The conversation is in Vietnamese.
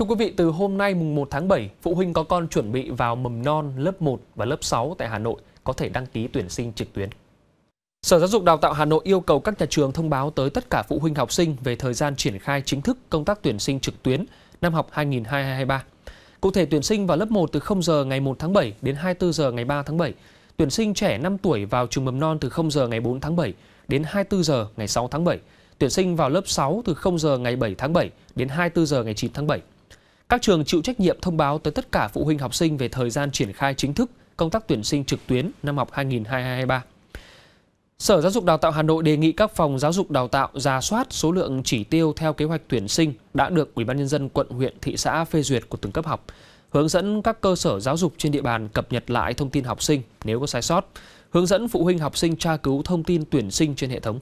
Thưa quý vị, từ hôm nay mùng 1 tháng 7, phụ huynh có con chuẩn bị vào mầm non lớp 1 và lớp 6 tại Hà Nội có thể đăng ký tuyển sinh trực tuyến. Sở Giáo dục Đào tạo Hà Nội yêu cầu các nhà trường thông báo tới tất cả phụ huynh học sinh về thời gian triển khai chính thức công tác tuyển sinh trực tuyến năm học 2022-2023. Cụ thể tuyển sinh vào lớp 1 từ 0 giờ ngày 1 tháng 7 đến 24 giờ ngày 3 tháng 7, tuyển sinh trẻ 5 tuổi vào trường mầm non từ 0 giờ ngày 4 tháng 7 đến 24 giờ ngày 6 tháng 7, tuyển sinh vào lớp 6 từ 0 giờ ngày 7 tháng 7 đến 24 giờ ngày 9 tháng 7. Các trường chịu trách nhiệm thông báo tới tất cả phụ huynh học sinh về thời gian triển khai chính thức công tác tuyển sinh trực tuyến năm học 2022-2023. Sở Giáo dục Đào tạo Hà Nội đề nghị các phòng giáo dục đào tạo ra soát số lượng chỉ tiêu theo kế hoạch tuyển sinh đã được Ủy ban nhân dân quận, huyện, thị xã phê duyệt của từng cấp học, hướng dẫn các cơ sở giáo dục trên địa bàn cập nhật lại thông tin học sinh nếu có sai sót, hướng dẫn phụ huynh học sinh tra cứu thông tin tuyển sinh trên hệ thống.